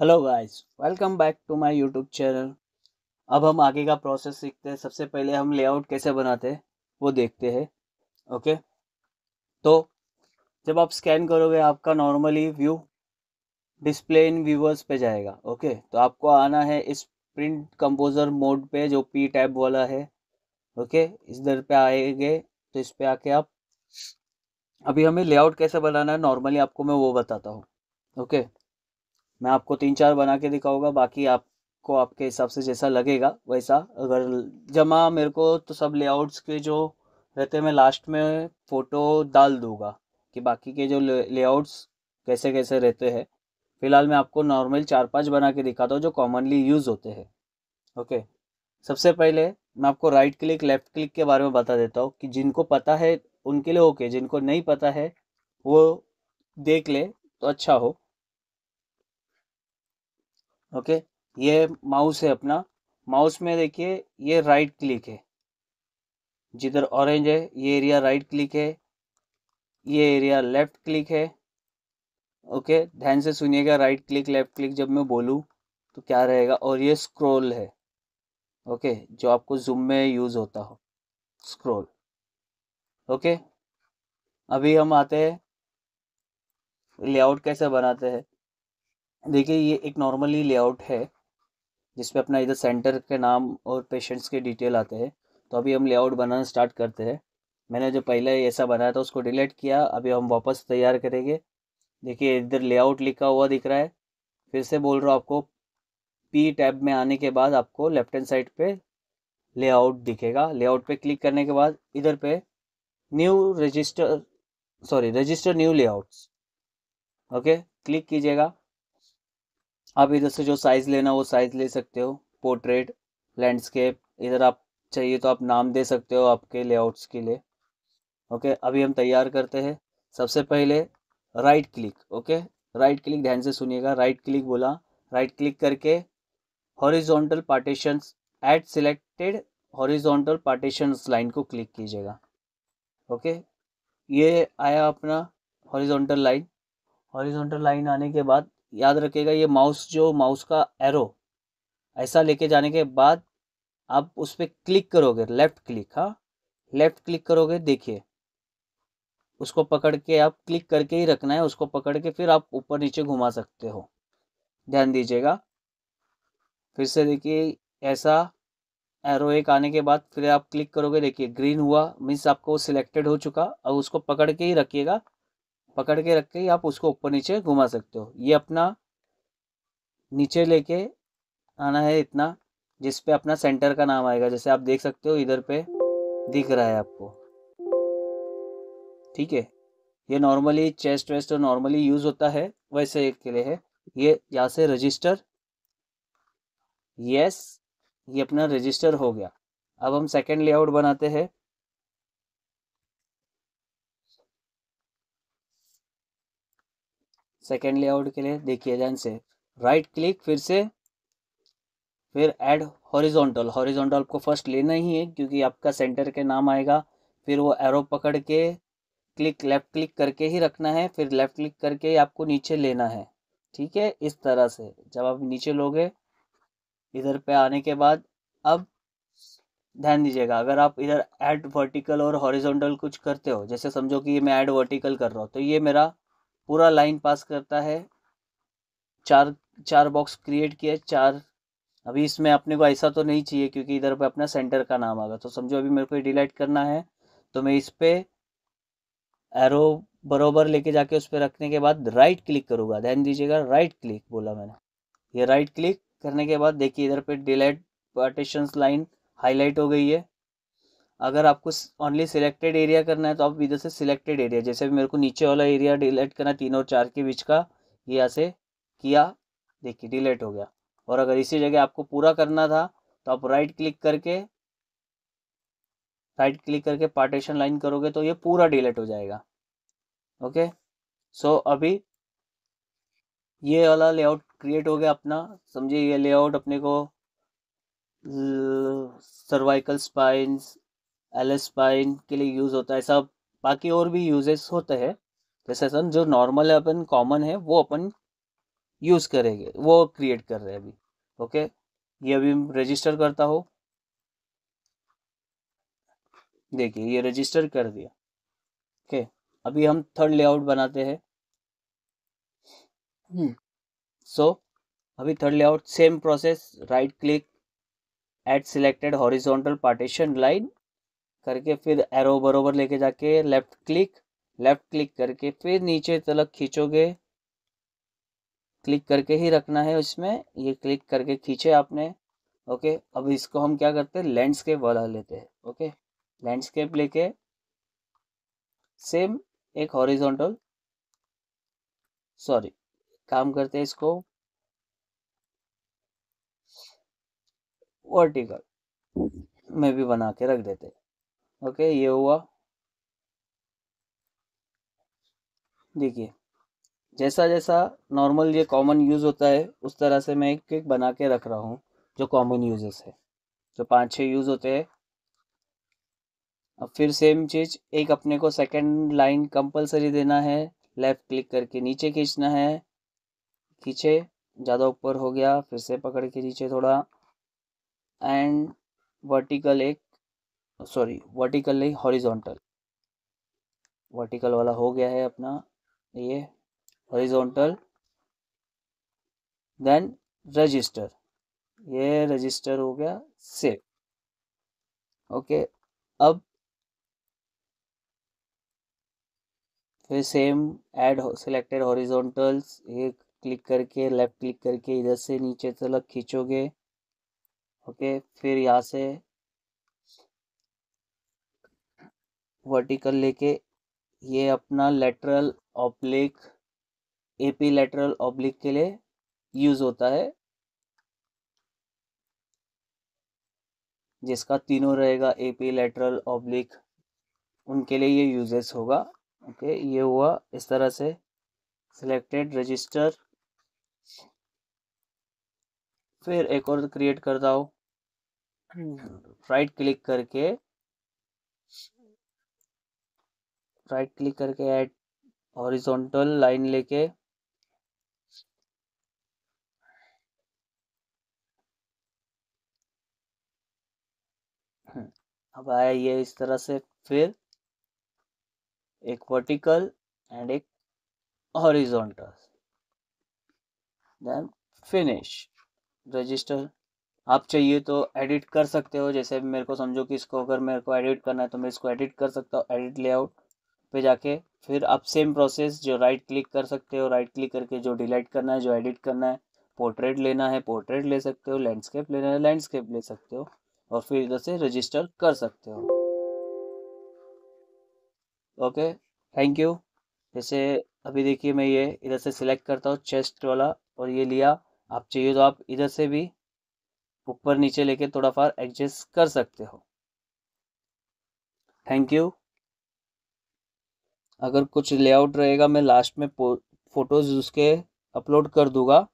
Hello guys welcome back to my YouTube channel अब हम आगे का प्रोसेस सीखते हैं सबसे पहले हम लेआउट कैसे बनाते हैं वो देखते हैं ओके तो जब आप स्कैन करोगे आपका नॉर्मली व्यू डिस्प्ले इन व्यूवर्स पे जाएगा ओके तो आपको आना है इस प्रिंट कंपोजर मोड पे जो पी टैब वाला है ओके इस दर पे आएंगे तो इस पर आके आप अभी हमें लेआउट कैसे बनाना है नॉर्मली आपको मैं वो बताता हूँ ओके मैं आपको तीन चार बना के दिखाऊंगा बाकी आपको आपके हिसाब से जैसा लगेगा वैसा अगर जमा मेरे को तो सब लेआउट्स के जो रहते मैं लास्ट में फ़ोटो डाल दूँगा कि बाकी के जो लेआउट्स कैसे कैसे रहते हैं फिलहाल मैं आपको नॉर्मल चार पांच बना के दिखाता हूँ जो कॉमनली यूज़ होते हैं ओके सबसे पहले मैं आपको राइट क्लिक लेफ़्ट क्लिक के बारे में बता देता हूँ कि जिनको पता है उनके लिए ओके जिनको नहीं पता है वो देख ले तो अच्छा हो ओके ये माउस है अपना माउस में देखिए ये राइट क्लिक है जिधर ऑरेंज है ये एरिया राइट क्लिक है ये एरिया लेफ्ट क्लिक है ओके ध्यान से सुनिएगा राइट क्लिक लेफ्ट क्लिक जब मैं बोलूँ तो क्या रहेगा और ये स्क्रोल है ओके जो आपको जूम में यूज़ होता हो स्क्रोल ओके अभी हम आते हैं लेआउट कैसे बनाते हैं देखिए ये एक नॉर्मली लेआउट है जिसपे अपना इधर सेंटर के नाम और पेशेंट्स के डिटेल आते हैं तो अभी हम लेआउट बनाना स्टार्ट करते हैं मैंने जो पहले ऐसा बनाया था उसको डिलीट किया अभी हम वापस तैयार करेंगे देखिए इधर लेआउट लिखा हुआ दिख रहा है फिर से बोल रहा हूँ आपको पी टैब में आने के बाद आपको लेफ्ट हैंड साइड पे लेआउट दिखेगा लेआउट पे क्लिक करने के बाद इधर पे new register sorry register new layouts okay click कीजिएगा आप इधर से जो साइज़ लेना वो साइज़ ले सकते हो पोर्ट्रेट लैंडस्केप इधर आप चाहिए तो आप नाम दे सकते हो आपके लेआउट्स के लिए ओके अभी हम तैयार करते हैं सबसे पहले right click okay right click ध्यान से सुनिएगा राइट क्लिक बोला राइट क्लिक करके horizontal partition at selected horizontal partition line को क्लिक कीजिएगा ओके ये आया अपना हॉरिजॉन्टल लाइन हॉरिजॉन्टल लाइन आने के बाद याद रखेगा ये माउस जो माउस का एरो ऐसा लेके जाने के बाद आप उस पर क्लिक करोगे लेफ़्ट क्लिक हाँ लेफ़्ट क्लिक करोगे देखिए उसको पकड़ के आप क्लिक करके ही रखना है उसको पकड़ के फिर आप ऊपर नीचे घुमा सकते हो ध्यान दीजिएगा फिर से देखिए ऐसा एरो एक आने के बाद फिर आप क्लिक करोगे देखिए ग्रीन हुआ मीन्स आपको सिलेक्टेड हो चुका अब उसको पकड़ के ही रखिएगा पकड़ के रख के आप उसको ऊपर नीचे घुमा सकते हो ये अपना नीचे लेके आना है इतना जिस पे अपना सेंटर का नाम आएगा जैसे आप देख सकते हो इधर पे दिख रहा है आपको ठीक है ये normally chest waist normally use होता है वैसे एक के लिए है ये यहाँ से रजिस्टर यस ये अपना रजिस्टर हो गया अब हम सेकेंड लेआउट बनाते हैं सेकेंड लेआउट के लिए देखिए ध्यान से राइट क्लिक फिर से फिर ऐड हॉरिजॉन्टल हॉरिजॉन्टल आपको फर्स्ट लेना ही है क्योंकि आपका सेंटर के नाम आएगा फिर वो एरो पकड़ के क्लिक लेफ्ट क्लिक करके ही रखना है फिर लेफ्ट क्लिक करके आपको नीचे लेना है ठीक है इस तरह से जब आप नीचे लोगे इधर पे आने के बाद अब ध्यान दीजिएगा अगर आप इधर ऐड वर्टिकल और हॉरिजॉन्टल कुछ करते हो जैसे समझो कि मैं ऐड वर्टिकल कर रहा हूँ तो ये मेरा पूरा लाइन पास करता है चार चार बॉक्स क्रिएट किया चार अभी इसमें अपने को ऐसा तो नहीं चाहिए क्योंकि इधर पे अपना सेंटर का नाम आगा तो समझो अभी मेरे को डिलीट करना है तो मैं इस पर एरो बरोबर लेके जाके उस पर रखने के बाद राइट क्लिक करूँगा ध्यान दीजिएगा राइट क्लिक बोला मैंने ये राइट क्लिक करने के बाद देखिए इधर पे डिलीट पार्टीशन लाइन हाईलाइट हो गई है अगर आपको ओनली सिलेक्टेड एरिया करना है तो आप इधर से सिलेक्टेड एरिया जैसे मेरे को नीचे वाला एरिया डिलेट करना है तीन और चार के बीच का ये यहाँ से किया देखिए डिलेट हो गया और अगर इसी जगह आपको पूरा करना था तो आप राइट क्लिक करके राइट क्लिक करके पार्टीशन लाइन करोगे तो ये पूरा डिलेट हो जाएगा ओके सो अभी ये वाला लेआउट क्रिएट हो गया अपना समझिए ये लेआउट अपने को सर्वाइकल स्पाइंस एलस्पाइन के लिए यूज़ होता है सब बाकी और भी यूजेस होते हैं जैसे सन जो नॉर्मल है अपन कॉमन है वो अपन यूज़ करेंगे वो क्रिएट कर रहे हैं अभी ओके ये अभी रजिस्टर करता हो देखिए ये रजिस्टर कर दिया ओके अभी हम थर्ड लेआउट बनाते हैं सो हम्म, so, अभी third layout same process right click at selected horizontal partition line करके फिर एरो बरोबर लेके जाके लेफ्ट क्लिक लेफ्ट क्लिक करके फिर नीचे तलक खींचोगे क्लिक करके ही रखना है उसमें ये क्लिक करके खींचे आपने ओके अब इसको हम क्या करते हैं लैंडस्केप वाला लेते हैं ओके लैंडस्केप लेके सेम एक हॉरिजॉन्टल सॉरी काम करते हैं इसको वर्टिकल में भी बना के रख देते हैं ओके ये हुआ देखिए जैसा जैसा नॉर्मल ये कॉमन यूज़ होता है उस तरह से मैं एक एक बना के रख रहा हूँ जो कॉमन यूजेस है जो तो पांच छह यूज़ होते हैं अब फिर सेम चीज़ एक अपने को सेकंड लाइन कंपलसरी देना है लेफ़्ट क्लिक करके नीचे खींचना है खींचे ज़्यादा ऊपर हो गया फिर से पकड़ के नीचे थोड़ा एंड वर्टिकल एक सॉरी वर्टिकल नहीं हॉरिजॉन्टल वर्टिकल वाला हो गया है अपना ये हॉरिजॉन्टल देन रजिस्टर ये रजिस्टर हो गया सेव ओके अब फिर सेम एड सिलेक्टेड हॉरिजॉन्टल्स ये क्लिक करके लेफ्ट क्लिक करके इधर से नीचे तक खींचोगे ओके फिर यहाँ से वर्टिकल लेके ये अपना lateral oblique AP lateral oblique के लिए यूज होता है जिसका तीनों रहेगा एपी लेटरल ऑब्लिक उनके लिए ये यूजेस होगा ओके ये हुआ इस तरह से सिलेक्टेड रजिस्टर फिर एक और क्रिएट करता हूँ राइट हम्म। क्लिक करके राइट क्लिक करके ऐड हॉरिजॉन्टल लाइन लेके अब आया ये इस तरह से फिर एक वर्टिकल एंड एक हॉरिजॉन्टल देन फिनिश रजिस्टर आप चाहिए तो एडिट कर सकते हो जैसे मेरे को समझो कि इसको अगर मेरे को एडिट करना है तो मैं इसको एडिट कर सकता हूँ एडिट लेआउट पे जाके फिर आप सेम प्रोसेस जो राइट क्लिक कर सकते हो राइट क्लिक करके जो डिलीट करना है जो एडिट करना है पोर्ट्रेट लेना है पोर्ट्रेट ले सकते हो लैंडस्केप लेना है लैंडस्केप ले सकते हो और फिर इधर से रजिस्टर कर सकते हो ओके थैंक यू जैसे अभी देखिए मैं ये इधर से सिलेक्ट करता हूँ चेस्ट वाला और ये लिया आप चाहिए तो आप इधर से भी ऊपर नीचे लेके थोड़ा फार एडजस्ट कर सकते हो थैंक यू अगर कुछ लेआउट रहेगा मैं लास्ट में फोटोज़ उसके अपलोड कर दूँगा